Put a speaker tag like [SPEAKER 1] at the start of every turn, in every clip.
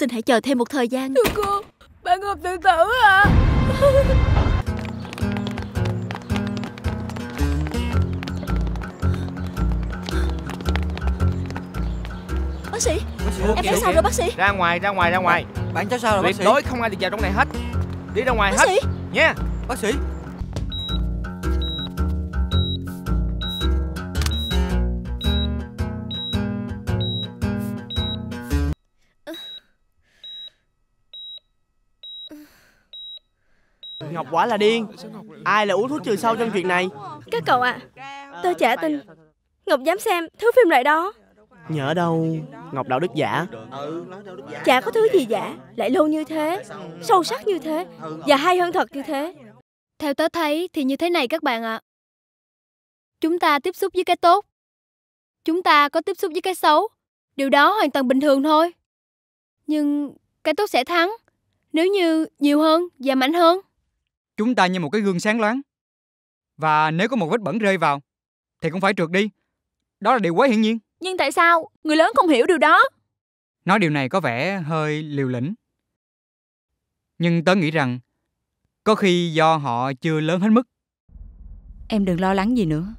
[SPEAKER 1] Xin hãy chờ thêm một thời gian Thưa cô Bạn Ngọc tự tử à Bác sĩ okay, Em thấy sao rồi bác sĩ Ra ngoài ra ngoài ra ngoài Bạn cháu sao rồi bác sĩ Tuyệt đối không ai được vào trong này hết Đi ra ngoài bác hết sĩ. Nha Bác sĩ Ngọc quả là điên Ai là uống thuốc trừ sâu trong chuyện này Các cậu ạ à, Tôi chả tin Ngọc dám xem thứ phim loại đó Nhớ đâu Ngọc đạo đức giả
[SPEAKER 2] Chả có thứ gì giả Lại lâu như thế Sâu sắc như thế Và hay hơn thật như thế Theo tớ thấy thì như thế này các bạn ạ à. Chúng ta tiếp xúc với cái tốt Chúng ta có tiếp xúc với cái xấu Điều đó hoàn toàn bình thường thôi Nhưng cái tốt sẽ thắng Nếu như nhiều hơn và mạnh hơn chúng ta như một cái gương sáng loáng. Và nếu có một vết bẩn rơi vào, thì cũng phải trượt đi. Đó là điều quá hiển nhiên.
[SPEAKER 1] Nhưng tại sao người lớn không hiểu điều đó?
[SPEAKER 2] Nói điều này có vẻ hơi liều lĩnh. Nhưng tớ nghĩ rằng có khi do họ chưa lớn hết mức.
[SPEAKER 1] Em đừng lo lắng gì nữa.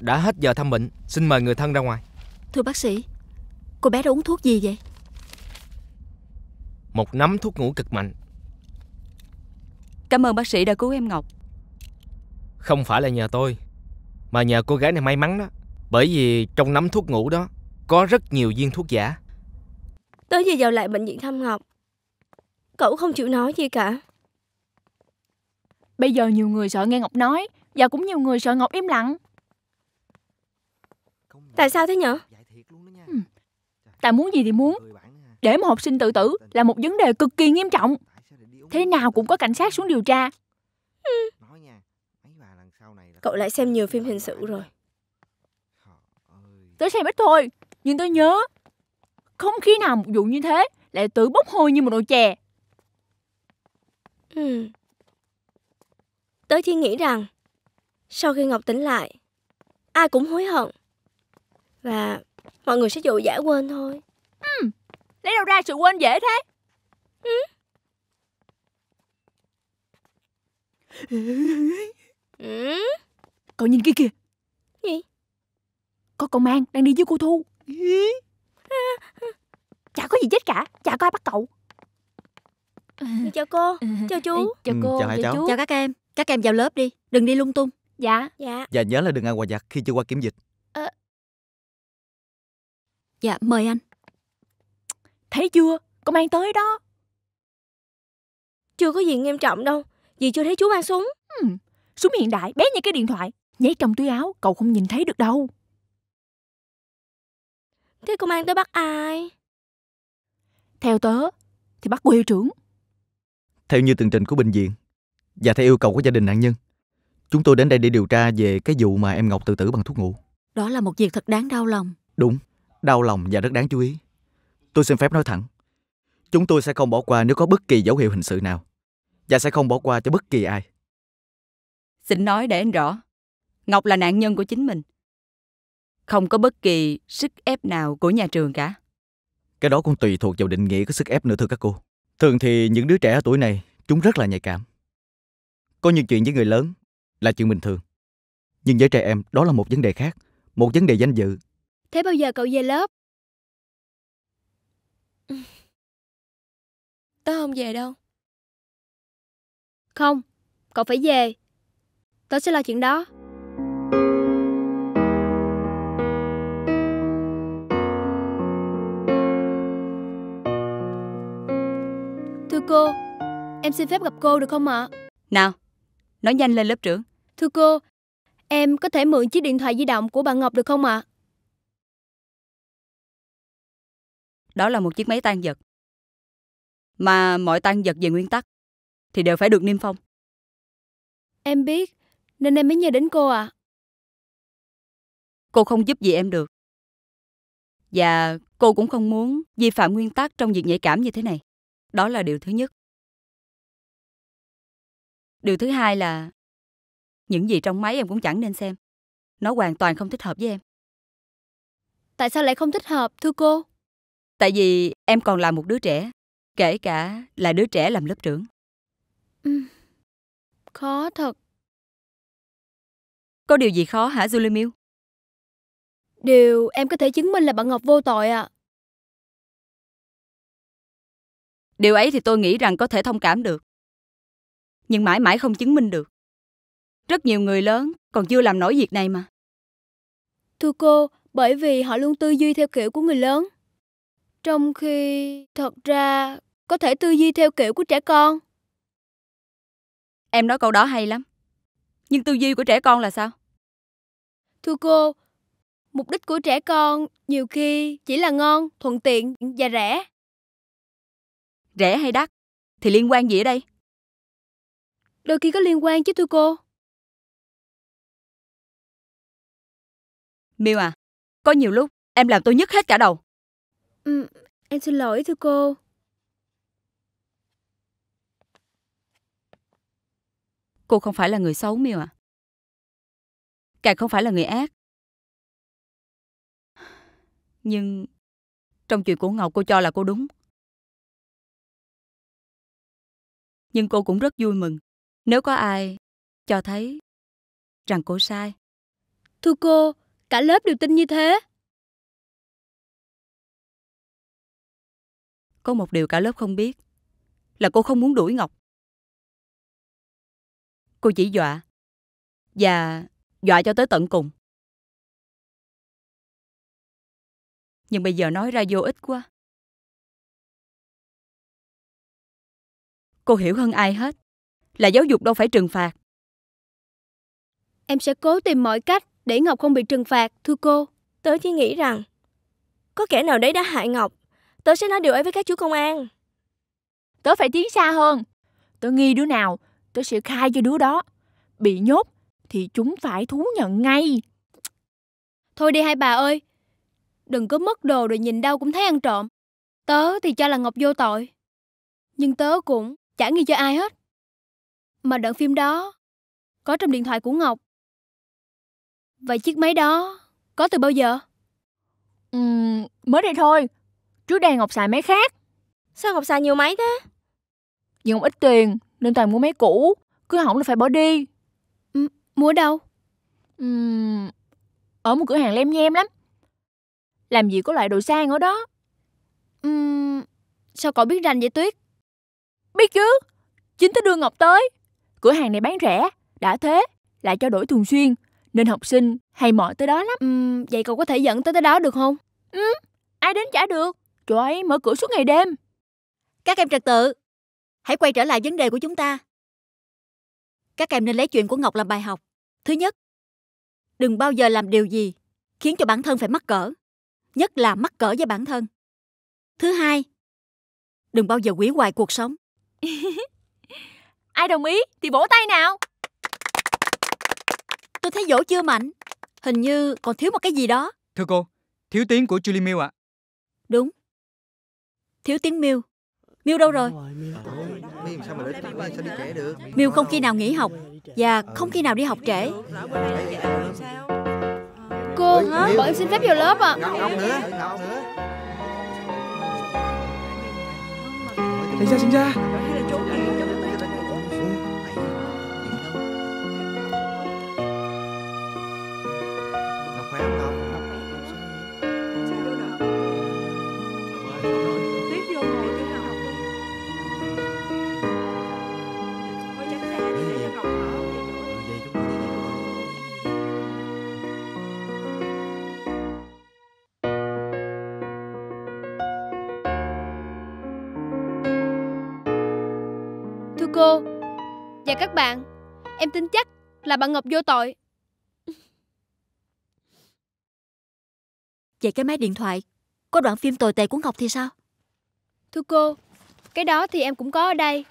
[SPEAKER 1] Đã hết giờ thăm bệnh, xin mời người thân ra ngoài. Thưa bác sĩ, cô bé đã uống thuốc gì vậy? Một nắm thuốc ngủ cực mạnh Cảm ơn bác sĩ đã cứu em Ngọc Không phải là nhờ tôi Mà nhờ cô gái này may mắn đó Bởi vì trong nắm thuốc ngủ đó Có rất nhiều viên thuốc giả Tới giờ vào lại bệnh viện thăm Ngọc Cậu không chịu nói gì cả Bây giờ nhiều người sợ nghe Ngọc nói Và cũng nhiều người sợ Ngọc im lặng Tại sao thế nhở ừ. Ta muốn gì thì muốn Để một học sinh tự tử Là một vấn đề cực kỳ nghiêm trọng Thế nào cũng có cảnh sát xuống điều tra ừ. Cậu lại xem nhiều phim hình sự rồi Tớ xem ít thôi Nhưng tớ nhớ Không khi nào một vụ như thế Lại tự bốc hơi như một nồi chè ừ. Tớ chỉ nghĩ rằng Sau khi Ngọc tỉnh lại Ai cũng hối hận Và mọi người sẽ dụ dã quên thôi ừ. Lấy đâu ra sự quên dễ thế ừ. Ừ? Cậu nhìn kia kìa Gì Có con mang đang đi với cô Thu ừ. Chả có gì chết cả Chả có ai bắt cậu ừ. Chào cô Chào chú
[SPEAKER 2] Chào cô Chào, chào, chú. chào các em Các em vào lớp đi Đừng đi lung tung Dạ Dạ Và nhớ là đừng ăn quà giặt khi chưa qua kiểm dịch à... Dạ mời anh
[SPEAKER 1] Thấy chưa Công an tới đó Chưa có gì nghiêm trọng đâu Dì chưa thấy chú mang súng. Ừ, súng hiện đại, bé như cái điện thoại. Nhét trong túi áo, cậu không nhìn thấy được đâu. Thế công an tới bắt ai? Theo tớ, thì bắt cô hiệu trưởng.
[SPEAKER 2] Theo như tường trình của bệnh viện và theo yêu cầu của gia đình nạn nhân, chúng tôi đến đây để điều tra về cái vụ mà em Ngọc tự tử bằng thuốc ngủ.
[SPEAKER 1] Đó là một việc thật đáng đau lòng.
[SPEAKER 2] Đúng, đau lòng và rất đáng chú ý. Tôi xin phép nói thẳng, chúng tôi sẽ không bỏ qua nếu có bất kỳ dấu hiệu hình sự nào và sẽ không bỏ qua cho bất kỳ ai.
[SPEAKER 3] Xin nói để anh rõ, Ngọc là nạn nhân của chính mình. Không có bất kỳ sức ép nào của nhà trường cả.
[SPEAKER 2] Cái đó cũng tùy thuộc vào định nghĩa của sức ép nữa thưa các cô. Thường thì những đứa trẻ ở tuổi này, chúng rất là nhạy cảm. Có những chuyện với người lớn là chuyện bình thường. Nhưng với trẻ em, đó là một vấn đề khác, một vấn đề danh dự. Thế bao giờ cậu về lớp?
[SPEAKER 3] Tớ không về đâu.
[SPEAKER 2] Không, cậu phải về. Tớ sẽ lo chuyện đó. Thưa cô, em xin phép gặp cô được không ạ?
[SPEAKER 1] Nào, nói nhanh lên lớp trưởng.
[SPEAKER 2] Thưa cô, em có thể mượn chiếc điện thoại di động của bạn Ngọc được không ạ?
[SPEAKER 3] Đó là một chiếc máy tan vật. Mà mọi tan vật về nguyên tắc thì đều phải được niêm phong. Em biết, nên em mới nhờ đến cô à. Cô không giúp gì em được. Và cô cũng không muốn vi phạm nguyên tắc trong việc nhạy cảm như thế này. Đó là điều thứ nhất. Điều thứ hai là những gì trong máy em cũng chẳng nên xem. Nó hoàn toàn không thích hợp với em. Tại sao lại không thích hợp, thưa cô? Tại vì em còn là một đứa trẻ, kể cả là đứa trẻ làm lớp trưởng. Khó thật. Có điều gì khó hả Zulimiu? Điều em có thể chứng minh là bạn Ngọc vô tội ạ. À. Điều ấy thì tôi nghĩ rằng có thể thông cảm được. Nhưng mãi mãi không chứng minh được. Rất nhiều người lớn còn chưa làm nổi việc này mà.
[SPEAKER 2] Thưa cô, bởi vì họ luôn tư duy theo kiểu của người lớn. Trong khi thật ra có thể tư duy theo kiểu của trẻ con. Em nói câu đó hay lắm. Nhưng tư duy của trẻ con là sao? Thưa cô, mục đích của trẻ con nhiều khi chỉ là ngon, thuận tiện và rẻ. Rẻ hay đắt thì liên quan gì ở đây?
[SPEAKER 3] Đôi khi có liên quan chứ thưa cô. Miu à, có nhiều lúc em làm tôi nhức hết cả đầu. Ừ, em xin lỗi thưa cô. Cô không phải là người xấu Miêu ạ. À? Càng không phải là người ác. Nhưng trong chuyện của Ngọc cô cho là cô đúng. Nhưng cô cũng rất vui mừng nếu có ai cho thấy rằng cô sai. Thưa cô, cả lớp đều tin như thế. Có một điều cả lớp không biết là cô không muốn đuổi Ngọc. Cô chỉ dọa. Và dọa cho tới tận cùng. Nhưng bây giờ nói ra vô ích quá. Cô hiểu hơn ai hết.
[SPEAKER 2] Là giáo dục đâu phải trừng phạt. Em sẽ cố tìm mọi cách để Ngọc không bị trừng phạt, thưa cô. Tớ chỉ nghĩ rằng có kẻ nào đấy đã hại Ngọc.
[SPEAKER 1] Tớ sẽ nói điều ấy với các chú công an. Tớ phải tiến xa hơn. Tớ nghi đứa nào tớ sẽ khai cho đứa đó. Bị nhốt thì chúng phải thú nhận ngay.
[SPEAKER 2] Thôi đi hai bà ơi, đừng có mất đồ rồi nhìn đâu cũng thấy ăn trộm. Tớ thì cho là Ngọc vô tội. Nhưng tớ cũng chả nghi cho ai hết. Mà đoạn phim đó có trong điện thoại của Ngọc. Vậy chiếc máy đó có từ bao giờ? Ừ, mới đây thôi. Trước đây
[SPEAKER 1] Ngọc xài máy khác. Sao Ngọc xài nhiều máy thế? dùng ít tiền nên toàn mua máy cũ cứ hỏng là phải bỏ đi M- ừ, mua đâu uhm, ở một cửa hàng lem nhem lắm làm gì có loại đồ sang ở đó uhm, sao cậu biết rành vậy tuyết biết chứ chính tới đưa ngọc tới cửa hàng này bán rẻ đã thế lại cho đổi thường xuyên nên học sinh hay mỏi tới đó lắm uhm, vậy cậu có thể dẫn tới tới đó được không uhm, ai đến trả được chỗ ấy mở cửa suốt ngày đêm các em trật tự Hãy quay trở lại vấn đề của chúng ta.
[SPEAKER 3] Các em nên lấy chuyện của Ngọc làm bài học. Thứ nhất, đừng bao giờ
[SPEAKER 2] làm điều gì khiến cho bản thân phải mắc cỡ, nhất là mắc cỡ với bản thân. Thứ hai, đừng bao giờ quỷ hoài cuộc sống.
[SPEAKER 1] Ai đồng ý thì vỗ tay nào. Tôi thấy vỗ chưa mạnh, hình như còn thiếu một cái gì đó.
[SPEAKER 2] Thưa cô, thiếu tiếng của Julie Miu ạ. À.
[SPEAKER 1] Đúng. Thiếu tiếng Miu. Miu đâu rồi? Miu sao mà lễ sao đi trễ được? Miu không khi nào nghỉ học và không khi nào đi học trễ.
[SPEAKER 2] Cô, hả? bọn em xin phép vào lớp ạ. À. Tránh ra, xin ra. Hugo Và dạ các bạn Em tin chắc là bạn Ngọc vô tội Vậy cái máy điện thoại Có đoạn phim tồi tệ của Ngọc thì sao Thưa cô Cái đó thì em cũng có ở đây